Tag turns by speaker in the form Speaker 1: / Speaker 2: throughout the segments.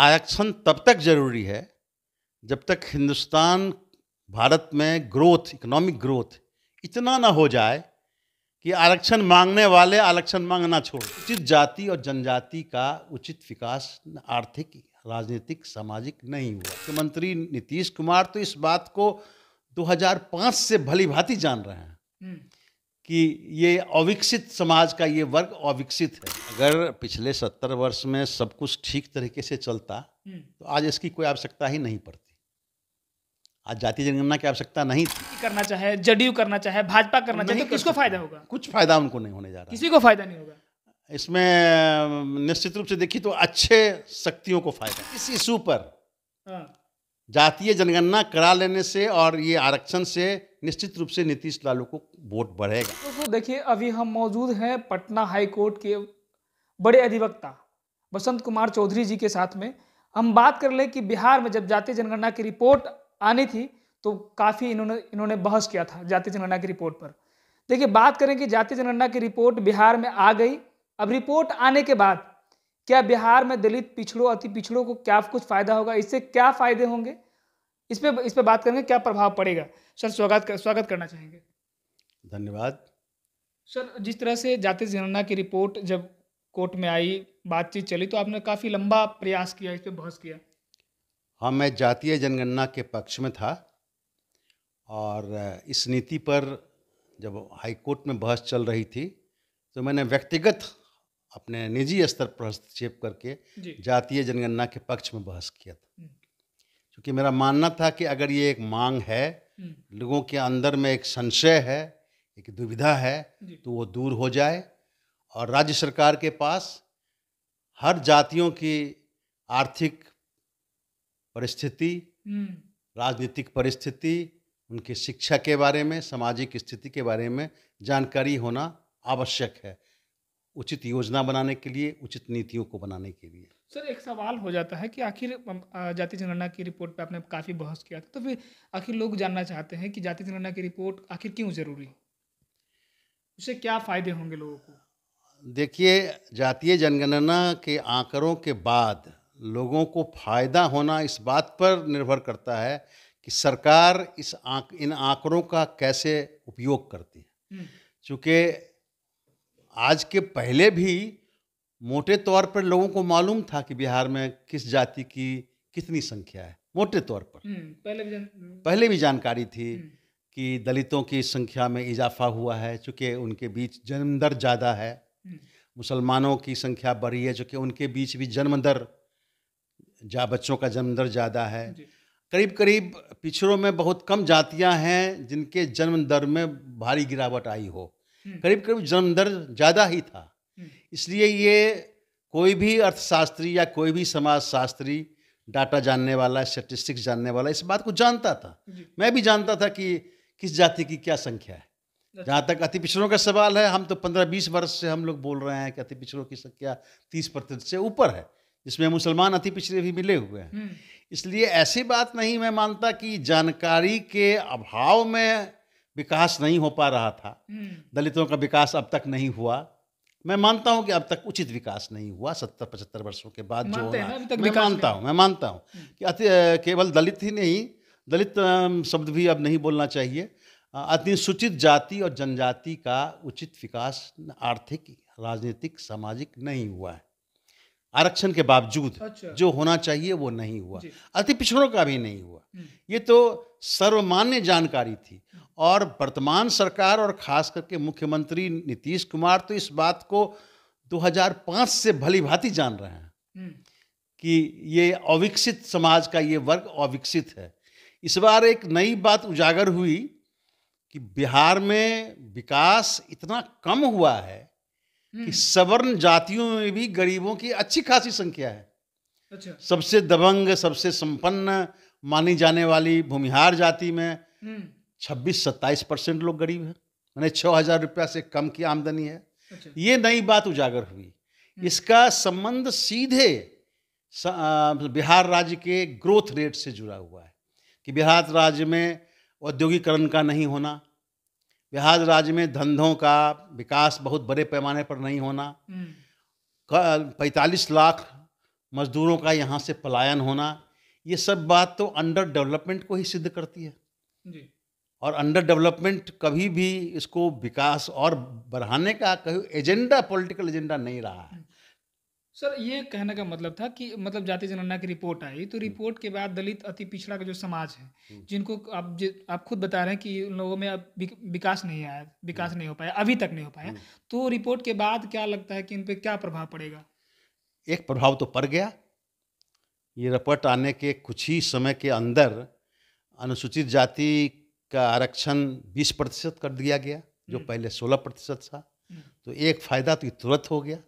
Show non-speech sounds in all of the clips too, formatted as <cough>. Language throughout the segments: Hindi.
Speaker 1: आरक्षण तब तक ज़रूरी है जब तक हिंदुस्तान भारत में ग्रोथ इकोनॉमिक ग्रोथ इतना ना हो जाए कि आरक्षण मांगने वाले आरक्षण मांगना छोड़ उचित जाति और जनजाति का उचित विकास आर्थिक राजनीतिक सामाजिक नहीं हुआ मुख्यमंत्री नीतीश कुमार तो इस बात को 2005 से भली भांति जान रहे हैं हम्म। कि ये अविकसित समाज का ये वर्ग अविकसित है अगर पिछले सत्तर वर्ष में सब कुछ ठीक तरीके से चलता हम्म। तो आज इसकी कोई आवश्यकता ही नहीं पड़ती आज जाति जनगणना की आवश्यकता नहीं थी
Speaker 2: करना चाहे जेडीयू करना चाहे भाजपा करना चाहे तो किसको फायदा होगा
Speaker 1: कुछ फायदा उनको नहीं होने जा रहा किसी को फायदा नहीं होगा इसमें निश्चित रूप से देखिए तो अच्छे शक्तियों को फायदा इस इशू पर हाँ। जातीय जनगणना करा लेने से और ये आरक्षण से निश्चित रूप से नीतीश लालू को वोट बढ़ेगा
Speaker 2: दोस्तों तो देखिए अभी हम मौजूद हैं पटना हाई कोर्ट के बड़े अधिवक्ता बसंत कुमार चौधरी जी के साथ में हम बात कर लें कि बिहार में जब जातीय जनगणना की रिपोर्ट आनी थी तो काफ़ी इन्होंने इन्होंने बहस किया था जातीय जनगणना की रिपोर्ट पर देखिए बात करें कि जातीय जनगणना की रिपोर्ट बिहार में आ गई अब रिपोर्ट आने के बाद क्या बिहार में दलित पिछड़ों अति पिछड़ों को क्या कुछ फ़ायदा होगा इससे क्या फ़ायदे होंगे इस पर इस पर बात करेंगे क्या प्रभाव पड़ेगा सर स्वागत कर, स्वागत करना चाहेंगे धन्यवाद सर जिस तरह से जाति जनगणना की रिपोर्ट जब कोर्ट में आई बातचीत चली तो आपने काफ़ी लंबा प्रयास किया इस पर बहस किया
Speaker 1: हाँ मैं जातीय जनगणना के पक्ष में था और इस नीति पर जब हाई कोर्ट में बहस चल रही थी तो मैंने व्यक्तिगत अपने निजी स्तर पर हस्तक्षेप करके जातीय जनगणना के पक्ष में बहस किया था क्योंकि मेरा मानना था कि अगर ये एक मांग है हम्म। लोगों के अंदर में एक संशय है एक दुविधा है तो वो दूर हो जाए और राज्य सरकार के पास हर जातियों की आर्थिक परिस्थिति हम्म। राजनीतिक परिस्थिति उनके शिक्षा के बारे में सामाजिक स्थिति के बारे में जानकारी होना आवश्यक है उचित योजना बनाने के लिए उचित नीतियों को बनाने के लिए
Speaker 2: सर एक सवाल हो जाता है कि आखिर जाति जनगणना की रिपोर्ट पे आपने काफ़ी बहस किया था तो फिर आखिर लोग जानना चाहते हैं कि जाति जनगणना की रिपोर्ट आखिर क्यों ज़रूरी उसे क्या फ़ायदे होंगे लोगों
Speaker 1: को देखिए जातीय जनगणना के आंकड़ों के बाद लोगों को फ़ायदा होना इस बात पर निर्भर करता है कि सरकार इस आंक इन आंकड़ों का कैसे उपयोग करती है हम्म। चूँकि आज के पहले भी मोटे तौर पर लोगों को मालूम था कि बिहार में किस जाति की कितनी संख्या है मोटे तौर पर
Speaker 2: हम्म, पहले भी
Speaker 1: पहले भी जानकारी थी हम्म। कि दलितों की संख्या में इजाफा हुआ है चूँकि उनके बीच जन्म दर ज़्यादा है हम्म। मुसलमानों की संख्या बढ़ी है चूँकि उनके बीच भी जन्म दर जा बच्चों का जन्म दर ज़्यादा है करीब करीब पिछड़ों में बहुत कम जातियां हैं जिनके जन्म दर में भारी गिरावट आई हो करीब करीब जन्म दर ज़्यादा ही था इसलिए ये कोई भी अर्थशास्त्री या कोई भी समाजशास्त्री डाटा जानने वाला स्टेटिस्टिक्स जानने वाला इस बात को जानता था मैं भी जानता था कि किस जाति की क्या संख्या है अच्छा। जहाँ तक अति पिछड़ों का सवाल है हम तो पंद्रह बीस वर्ष से हम लोग बोल रहे हैं कि अति पिछड़ों की संख्या तीस प्रतिशत से ऊपर है जिसमें मुसलमान अति पिछड़े भी मिले हुए हैं हम्म। इसलिए ऐसी बात नहीं मैं मानता कि जानकारी के अभाव में विकास नहीं हो पा रहा था हम्म। दलितों का विकास अब तक नहीं हुआ मैं मानता हूं कि अब तक उचित विकास नहीं हुआ सत्तर पचहत्तर वर्षों के बाद जो होना है मैं मानता हूं मैं मानता हूं कि अति केवल दलित ही नहीं दलित शब्द भी अब नहीं बोलना चाहिए अनुसूचित जाति और जनजाति का उचित विकास आर्थिक राजनीतिक सामाजिक नहीं हुआ है आरक्षण के बावजूद अच्छा। जो होना चाहिए वो नहीं हुआ अति पिछड़ों का भी नहीं हुआ हम्म। ये तो सर्वमान्य जानकारी थी और वर्तमान सरकार और ख़ास करके मुख्यमंत्री नीतीश कुमार तो इस बात को 2005 से भली भांति जान रहे हैं हम्म। कि ये अविकसित समाज का ये वर्ग अविकसित है इस बार एक नई बात उजागर हुई कि बिहार में विकास इतना कम हुआ है कि हम्म। सवर्ण जातियों में भी गरीबों की अच्छी खासी संख्या है अच्छा। सबसे दबंग सबसे संपन्न मानी जाने वाली भूमिहार जाति में हम्म। छब्बीस सत्ताईस परसेंट लोग गरीब हैं मैंने छः हज़ार रुपया से कम की आमदनी है अच्छा। ये नई बात उजागर हुई हम्म। इसका संबंध सीधे मतलब बिहार राज्य के ग्रोथ रेट से जुड़ा हुआ है कि बिहार राज्य में औद्योगिकरण का नहीं होना बिहार राज्य में धंधों का विकास बहुत बड़े पैमाने पर नहीं होना हम्म। पैंतालीस लाख मजदूरों का यहाँ से पलायन होना ये सब बात तो अंडर डेवलपमेंट को ही सिद्ध करती है जी और अंडर डेवलपमेंट कभी भी इसको विकास और बढ़ाने का कभी एजेंडा पॉलिटिकल एजेंडा नहीं रहा है
Speaker 2: सर ये कहने का मतलब था कि मतलब जाति जनगणना की रिपोर्ट आई तो रिपोर्ट हम्म। के बाद दलित अति पिछड़ा का जो समाज है हम्म। जिनको आप जि, आप खुद बता रहे हैं कि उन लोगों में अब विकास नहीं आया विकास हम्म। नहीं हो पाया अभी तक नहीं हो पाया तो रिपोर्ट के बाद क्या लगता है कि इन पर क्या प्रभाव पड़ेगा
Speaker 1: एक प्रभाव तो पड़ गया ये रिपोर्ट आने के कुछ ही समय के अंदर अनुसूचित जाति का आरक्षण 20 प्रतिशत कर दिया गया जो हम्म। पहले 16 प्रतिशत था हम्म। तो एक फ़ायदा तो तुरंत हो गया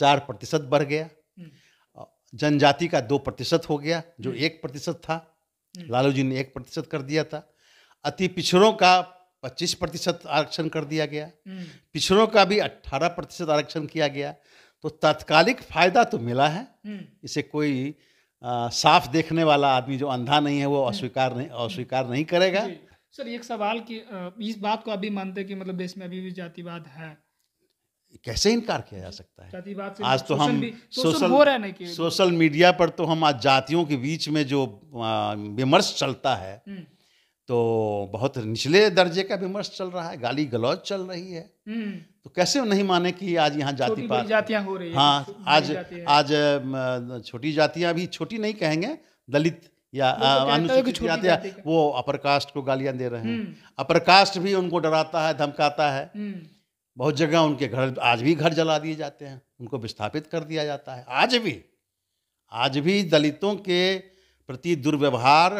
Speaker 1: चार प्रतिशत बढ़ गया हम्म। जनजाति का दो प्रतिशत हो गया जो एक प्रतिशत था लालू जी ने एक प्रतिशत कर दिया था अति पिछड़ों का पच्चीस प्रतिशत आरक्षण कर दिया गया पिछड़ों का भी अट्ठारह प्रतिशत आरक्षण किया गया तो तात्कालिक फायदा तो मिला है इसे कोई आ, साफ देखने वाला आदमी जो अंधा नहीं है वो अस्वीकार नहीं अस्वीकार नहीं करेगा
Speaker 2: सर एक सवाल कि इस बात को अभी मानते कि मतलब देश में अभी भी जातिवाद है
Speaker 1: कैसे इनकार किया जा सकता है जातिवाद से आज तो हम सोशल हो रहा है सोशल मीडिया पर तो हम आज जातियों के बीच में जो विमर्श चलता है हम्म। तो बहुत निचले दर्जे का विमर्श चल रहा है गाली गलौज चल रही है हम्म। तो कैसे नहीं माने कि आज यहाँ जाति पात जातियाँ
Speaker 2: हो रही हाँ आज
Speaker 1: आज छोटी जातियाँ भी छोटी नहीं कहेंगे दलित या अनुसूचित तो जाति वो अपर कास्ट को गालियां दे रहे हैं अपर हम्म। कास्ट भी उनको डराता है धमकाता है हम्म। बहुत जगह उनके घर आज भी घर जला दिए जाते हैं उनको विस्थापित कर दिया जाता है आज भी आज भी दलितों के प्रति दुर्व्यवहार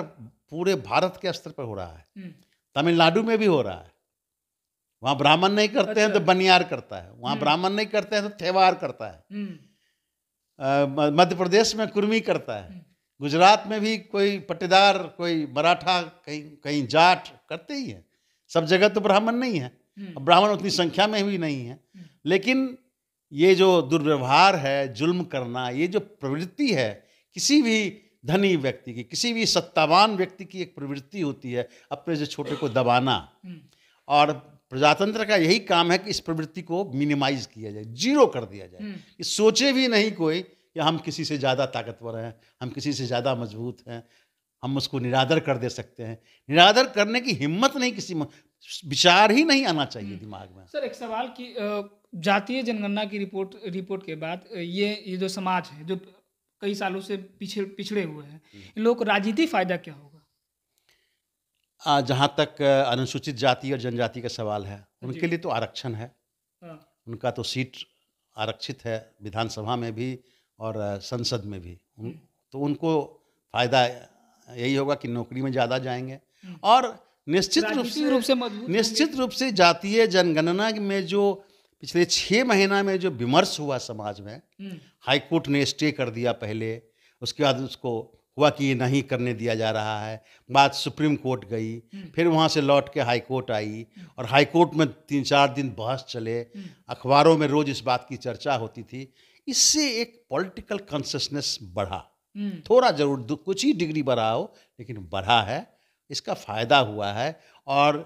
Speaker 1: पूरे भारत के स्तर पर हो रहा है हम्म। तमिलनाडु में भी हो रहा है वहाँ ब्राह्मण नहीं करते अच्छा। हैं तो अच्छा। बनियार करता है वहाँ ब्राह्मण नहीं करते हैं तो थेवार करता है मध्य प्रदेश में कुर्मी करता है गुजरात में भी कोई पट्टेदार कोई मराठा कहीं कहीं जाट करते ही हैं सब जगह तो ब्राह्मण नहीं है हम्म। ब्राह्मण उतनी संख्या में भी नहीं है हम्म। लेकिन ये जो दुर्व्यवहार है जुल्म करना ये जो प्रवृत्ति है किसी भी धनी व्यक्ति की किसी भी सत्तावान व्यक्ति की एक प्रवृत्ति होती है अपने से छोटे को दबाना हम्म। और प्रजातंत्र का यही काम है कि इस प्रवृत्ति को मिनिमाइज किया जाए जीरो कर दिया जाए कि सोचे भी नहीं कोई या हम किसी से ज़्यादा ताकतवर हैं हम किसी से ज़्यादा मजबूत हैं हम उसको निरादर कर दे सकते हैं निरादर करने की हिम्मत नहीं किसी विचार ही नहीं आना चाहिए हम्म। दिमाग में
Speaker 2: सर एक सवाल कि जातीय जनगणना की रिपोर्ट रिपोर्ट के बाद ये ये जो समाज है जो कई सालों से पीछे पिछड़े हुए हैं हम्म। इन लोगों को राजनीति फ़ायदा क्या होगा
Speaker 1: जहाँ तक अनुसूचित जाति और जनजाति का सवाल है उनके लिए तो आरक्षण है हाँ। उनका तो सीट आरक्षित है विधानसभा में भी और संसद में भी हम्म। तो उनको फ़ायदा यही होगा कि नौकरी में ज़्यादा जाएंगे हम्म। और निश्चित रूप से रूप से निश्चित रूप से जातीय जनगणना में जो पिछले छः महीना में जो विमर्श हुआ समाज में हम्म। हाईकोर्ट ने स्टे कर दिया पहले उसके बाद उसको हुआ कि ये नहीं करने दिया जा रहा है बाद सुप्रीम कोर्ट गई फिर वहाँ से लौट के हाई कोर्ट आई और हाई कोर्ट में तीन चार दिन बहस चले अखबारों में रोज़ इस बात की चर्चा होती थी इससे एक पॉलिटिकल कॉन्सियसनेस बढ़ा हम्म। थोड़ा जरूर कुछ ही डिग्री बढ़ा हो लेकिन बढ़ा है इसका फायदा हुआ है और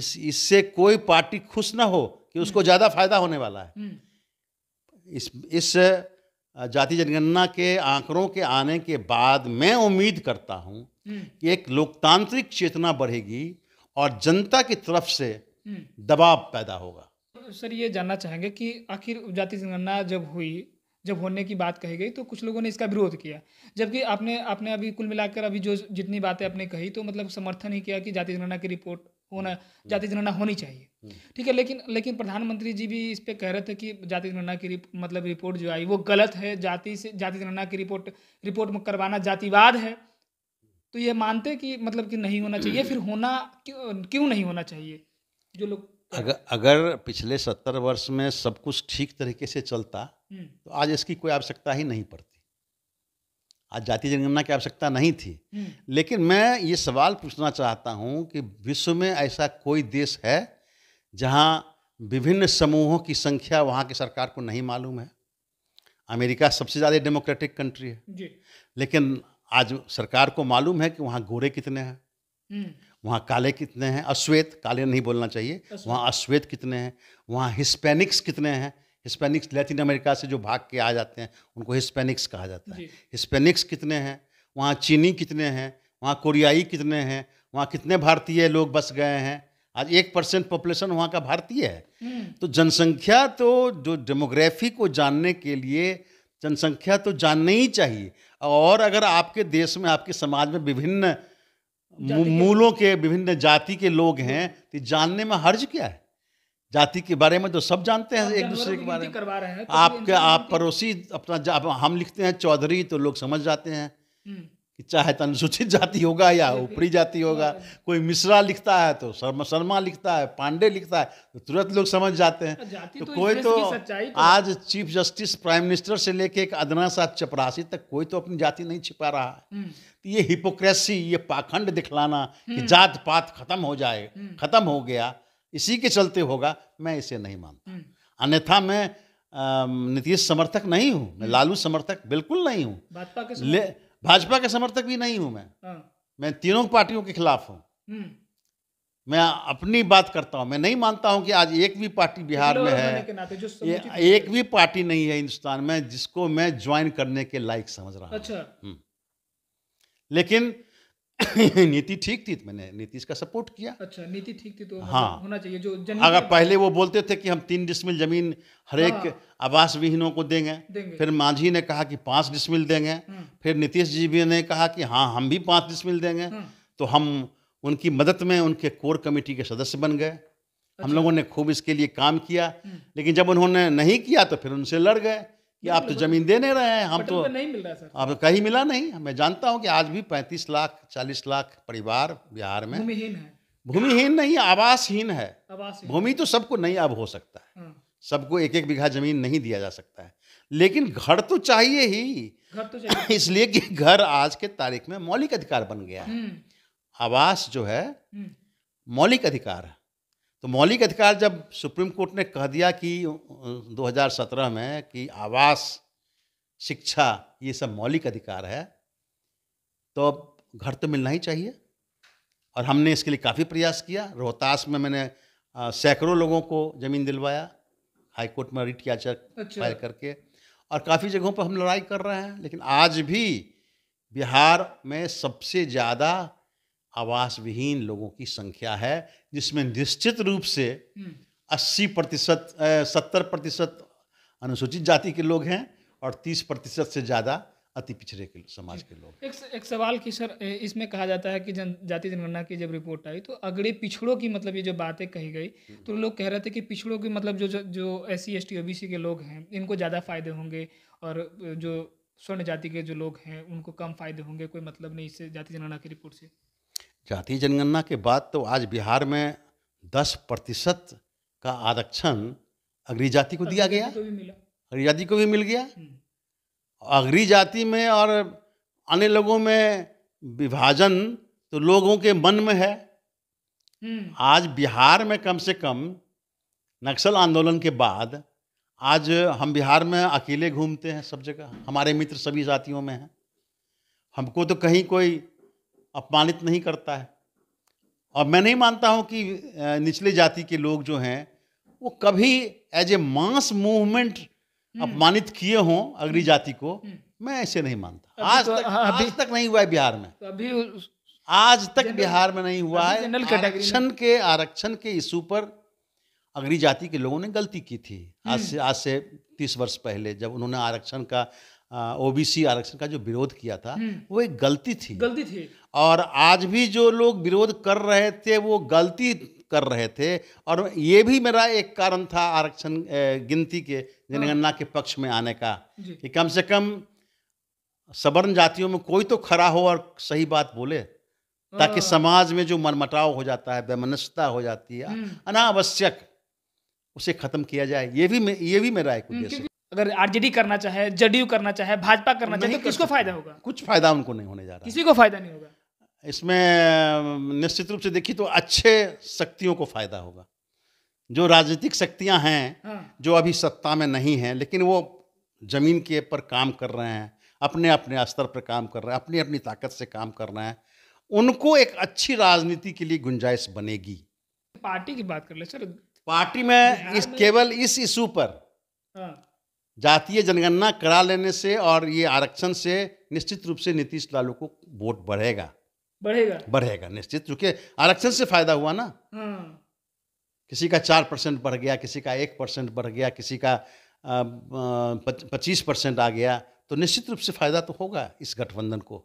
Speaker 1: इस इससे कोई पार्टी खुश ना हो कि हम्म। उसको ज़्यादा फायदा होने वाला है हम्म। इस इस जाति जनगणना के आंकड़ों के आने के बाद मैं उम्मीद करता हूं कि एक लोकतांत्रिक चेतना बढ़ेगी और जनता की तरफ से दबाव पैदा होगा
Speaker 2: सर ये जानना चाहेंगे कि आखिर जाति जनगणना जब हुई जब होने की बात कही गई तो कुछ लोगों ने इसका विरोध किया जबकि आपने आपने अभी कुल मिलाकर अभी जो जितनी बातें आपने कही तो मतलब समर्थन ही किया कि जाति जनगणना की रिपोर्ट होना जाति जनगणना होनी चाहिए हम्म। ठीक है लेकिन लेकिन प्रधानमंत्री जी भी इस पर कह रहे थे कि जाति जनगणना की रिप, मतलब रिपोर्ट जो आई वो गलत है जाति से जाति जनगणना की रिपोर्ट रिपोर्ट करवाना जातिवाद है तो ये मानते कि मतलब कि नहीं होना चाहिए फिर होना क्यों क्यों नहीं होना चाहिए जो लोग
Speaker 1: अगर अगर पिछले सत्तर वर्ष में सब कुछ ठीक तरीके से चलता हम्म। तो आज इसकी कोई आवश्यकता ही नहीं पड़ती आज जाति जनगणना की आवश्यकता नहीं थी हम्म। लेकिन मैं ये सवाल पूछना चाहता हूँ कि विश्व में ऐसा कोई देश है जहाँ विभिन्न समूहों की संख्या वहाँ की सरकार को नहीं मालूम है अमेरिका सबसे ज़्यादा डेमोक्रेटिक कंट्री है लेकिन आज सरकार को मालूम है कि वहाँ गोरे कितने हैं हम्म। वहाँ काले कितने हैं अश्वेत काले नहीं बोलना चाहिए वहाँ अश्वेत कितने हैं वहाँ हिस्पैनिक्स कितने हैं हिस्पैनिक्स लैटिन अमेरिका से जो भाग के आ जाते हैं उनको हिस्पैनिक्स कहा जाता है हिस्पैनिक्स कितने हैं वहाँ चीनी कितने हैं वहाँ कोरियाई कितने हैं वहाँ कितने भारतीय लोग बस गए हैं आज एक परसेंट पॉपुलेशन वहाँ का भारतीय है हम्म। तो जनसंख्या तो जो डेमोग्राफी को जानने के लिए जनसंख्या तो जाननी ही चाहिए और अगर आपके देश में आपके समाज में विभिन्न मूलों के विभिन्न जाति के लोग हैं तो जानने में हर्ज क्या है जाति के बारे में तो सब जानते हैं एक दूसरे के बारे
Speaker 2: में तो आपके आप पड़ोसी
Speaker 1: अपना हम लिखते हैं चौधरी तो लोग समझ जाते हैं हम्म। चाहे तो अनुसूचित जाति होगा या <laughs> ऊपरी जाति होगा कोई मिश्रा लिखता है तो शर्मा शर्मा लिखता है पांडे लिखता है तो तुरंत लोग समझ जाते हैं तो, तो कोई तो, तो आज चीफ जस्टिस प्राइम मिनिस्टर से लेके एक अदना साहब चपरासी तक कोई तो अपनी जाति नहीं छिपा रहा है हम्म। तो ये हिपोक्रेसी ये पाखंड दिखलाना कि हम्म। जात पात खत्म हो जाए हम्म। खत्म हो गया इसी के चलते होगा मैं इसे नहीं मानता अन्यथा मैं नीतीश समर्थक नहीं हूँ मैं लालू समर्थक बिल्कुल नहीं हूँ भाजपा का समर्थक भी नहीं हूं मैं हाँ। मैं तीनों पार्टियों के खिलाफ हूं हम्म। मैं अपनी बात करता हूं मैं नहीं मानता हूं कि आज एक भी पार्टी बिहार में है
Speaker 2: ये
Speaker 1: एक भी पार्टी नहीं है हिंदुस्तान में जिसको मैं ज्वाइन करने के लायक समझ रहा हूं अच्छा हम्म। लेकिन <laughs> नीति ठीक थी तो मैंने नीतीश का सपोर्ट किया
Speaker 2: अच्छा नीति ठीक थी तो मतलब हाँ होना चाहिए जो अगर पहले
Speaker 1: वो बोलते थे कि हम तीन डिस्मिल जमीन हर एक हाँ। आवास विहीनों को देंगे, देंगे। फिर मांझी ने कहा कि पाँच डिस्मिल देंगे हम्म। फिर नीतीश जी भी ने कहा कि हाँ हम भी पाँच डिस्मिल देंगे हम्म। तो हम उनकी मदद में उनके कोर कमेटी के सदस्य बन गए हम अच्छा। लोगों ने खूब इसके लिए काम किया हम्म। लेकिन जब उन्होंने नहीं किया तो फिर उनसे लड़ गए कि आप तो जमीन दे नहीं रहे हैं हम तो नहीं मिल रहा सर आप कहीं मिला नहीं मैं जानता हूँ कि आज भी पैंतीस लाख चालीस लाख परिवार बिहार में भूमिहीन है भूमिहीन नहीं आवासहीन है भूमि तो सबको नहीं अब हो सकता है हाँ। सबको एक एक बीघा जमीन नहीं दिया जा सकता है लेकिन घर तो चाहिए ही
Speaker 2: घर तो चाहिए <laughs> इसलिए
Speaker 1: कि घर आज के तारीख में मौलिक अधिकार बन गया है हम्म। आवास जो है हम्म। मौलिक अधिकार है तो मौलिक अधिकार जब सुप्रीम कोर्ट ने कह दिया कि 2017 में कि आवास शिक्षा ये सब मौलिक अधिकार है तो अब घर तो मिलना ही चाहिए और हमने इसके लिए काफ़ी प्रयास किया रोहतास में मैंने सैकड़ों लोगों को ज़मीन दिलवाया हाईकोर्ट में रिट याचक अच्छा। फायर करके और काफ़ी जगहों पर हम लड़ाई कर रहे हैं लेकिन आज भी बिहार में सबसे ज़्यादा आवास विहीन लोगों की संख्या है जिसमें निश्चित रूप से 80 हम्म। प्रतिशत सत्तर प्रतिशत अनुसूचित जाति के लोग हैं और 30 प्रतिशत से ज़्यादा अति पिछड़े के समाज के लोग
Speaker 2: एक, एक सवाल की सर इसमें कहा जाता है कि जन जाति जनगणना की जब रिपोर्ट आई तो अगड़े पिछड़ों की मतलब ये जो बातें कही गई तो लोग कह रहे थे कि पिछड़ों की मतलब जो जो S C S T O B C के लोग हैं इनको ज़्यादा फायदे होंगे और जो स्वर्ण जाति के जो लोग हैं उनको कम फायदे होंगे कोई मतलब नहीं इससे जाति जनगणना की रिपोर्ट से
Speaker 1: जातीय जनगणना के बाद तो आज बिहार में दस प्रतिशत का आरक्षण अगरी जाति को दिया गया
Speaker 2: अगरी
Speaker 1: जाति को भी मिल गया हम्म। अगरी जाति में और अन्य लोगों में विभाजन तो लोगों के मन में है हम्म। आज बिहार में कम से कम नक्सल आंदोलन के बाद आज हम बिहार में अकेले घूमते हैं सब जगह हमारे मित्र सभी जातियों में हैं हमको तो कहीं कोई अपमानित नहीं करता है और मैं नहीं मानता हूं कि निचले जाति के लोग जो हैं वो कभी एज ए मास मूवमेंट अपमानित किए हों अगली हम्म। जाति को हम्म। मैं ऐसे नहीं मानता तो आज तो, तक हाँ, आज तक नहीं हुआ है बिहार में तो अभी उस... आज तक बिहार में नहीं हुआ है आरक्षण के आरक्षण के इशू पर अगली जाति के लोगों ने गलती की थी आज हम्म। से आज से तीस वर्ष पहले जब उन्होंने आरक्षण का ओबीसी आरक्षण का जो विरोध किया था हम्म। वो एक गलती थी गलती थी और आज भी जो लोग विरोध कर रहे थे वो गलती कर रहे थे और ये भी मेरा एक कारण था आरक्षण गिनती के जनगणना के पक्ष में आने का कि कम से कम सवर्ण जातियों में कोई तो खड़ा हो और सही बात बोले ताकि हाँ। समाज में जो मनमटाव हो जाता है वैमनस्यता हो जाती है हम्म। अनावश्यक उसे खत्म किया जाए ये भी ये भी मेरा एक हम्म, उद्देश्य
Speaker 2: अगर आरजेडी करना चाहे जेडीयू करना चाहे भाजपा करना चाहे तो किसको फायदा होगा
Speaker 1: कुछ फायदा उनको नहीं होने जा रहा किसी को फायदा नहीं होगा इसमें निश्चित रूप से देखिए तो अच्छे शक्तियों को फायदा होगा जो राजनीतिक शक्तियां हैं हाँ। जो अभी सत्ता में नहीं हैं लेकिन वो जमीन के पर काम कर रहे हैं अपने अपने स्तर पर काम कर रहे हैं अपनी अपनी ताकत से काम कर रहे हैं उनको एक अच्छी राजनीति के लिए गुंजाइश बनेगी
Speaker 2: पार्टी की बात कर ले सर पार्टी में इस केवल
Speaker 1: इस इशू पर हाँ। जातीय जनगणना करा लेने से और ये आरक्षण से निश्चित रूप से नीतीश लालू को वोट बढ़ेगा बढ़ेगा बढ़ेगा निश्चित चूंकि आरक्षण से फायदा हुआ ना हाँ। किसी का चार परसेंट बढ़ गया किसी का एक परसेंट बढ़ गया किसी का पच्चीस परसेंट आ गया तो निश्चित रूप से फायदा तो होगा इस गठबंधन को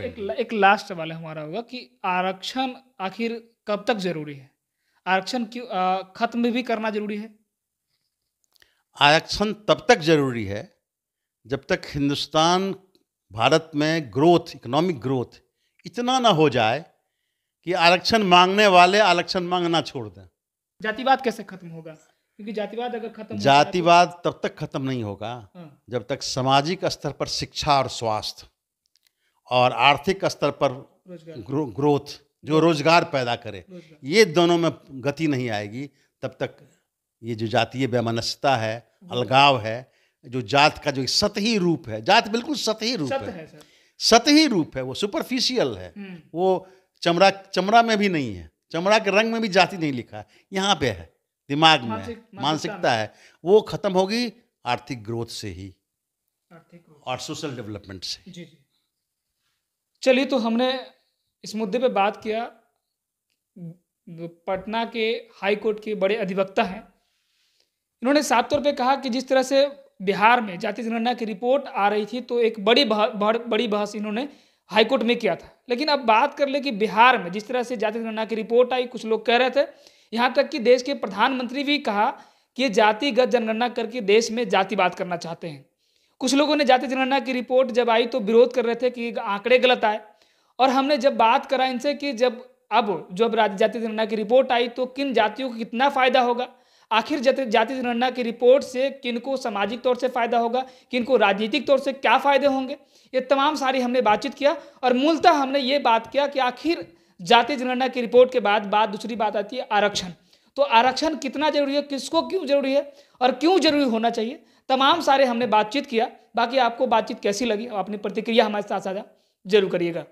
Speaker 1: एक,
Speaker 2: एक लास्ट सवाल हमारा होगा कि आरक्षण आखिर कब तक जरूरी है आरक्षण क्यों खत्म भी करना जरूरी है
Speaker 1: आरक्षण तब तक ज़रूरी है जब तक हिंदुस्तान भारत में ग्रोथ इकोनॉमिक ग्रोथ इतना ना हो जाए कि आरक्षण मांगने वाले आरक्षण मांगना छोड़ दें
Speaker 2: जातिवाद कैसे खत्म होगा क्योंकि जातिवाद अगर खत्म तो- जातिवाद
Speaker 1: तो... तब तक खत्म नहीं होगा हाँ। जब तक सामाजिक स्तर पर शिक्षा और स्वास्थ्य और आर्थिक स्तर पर ग्रो, ग्रोथ जो रोजगार पैदा करे ये दोनों में गति नहीं आएगी तब तक ये जो जातीय बेमनस्ता है हम्म। अलगाव है जो जात का जो सतही रूप है जात बिल्कुल सतही रूप है, है सतही रूप है वो सुपरफिशियल है हम्म। वो चमड़ा चमड़ा में भी नहीं है चमड़ा के रंग में भी जाति नहीं लिखा है यहाँ पे है दिमाग में मानसिकता है वो खत्म होगी आर्थिक ग्रोथ से ही
Speaker 2: और
Speaker 1: सोशल डेवलपमेंट
Speaker 2: से चलिए तो हमने इस मुद्दे पे बात किया पटना के हाई कोर्ट के बड़े अधिवक्ता हैं इन्होंने साफ तौर पर कहा कि जिस तरह से बिहार में जाति जनगणना की रिपोर्ट आ रही थी तो एक बड़ी बह, बड़ी बहस इन्होंने हाईकोर्ट में किया था लेकिन अब बात कर ले कि बिहार में जिस तरह से जाति जनगणना की रिपोर्ट आई कुछ लोग कह रहे थे यहाँ तक कि देश के प्रधानमंत्री भी कहा कि जातिगत जनगणना करके देश में जातिवाद करना चाहते हैं कुछ लोगों ने जाति जनगणना की रिपोर्ट जब आई तो विरोध कर रहे थे कि आंकड़े गलत आए और हमने जब बात करा इनसे कि जब अब जब जाति जनगणना की रिपोर्ट आई तो किन जातियों को कितना फायदा होगा आखिर जाति जनगणना की रिपोर्ट से किनको सामाजिक तौर से फ़ायदा होगा किनको राजनीतिक तौर से क्या फ़ायदे होंगे ये तमाम सारी हमने बातचीत किया और मूलतः हमने ये बात किया कि आखिर जाति जनगणना की रिपोर्ट के बाद बात दूसरी बात आती है आरक्षण तो आरक्षण कितना जरूरी है किसको क्यों जरूरी है और क्यों जरूरी होना चाहिए तमाम सारे हमने बातचीत किया बाकी आपको बातचीत कैसी लगी अपनी प्रतिक्रिया हमारे साथ साझा जरूर करिएगा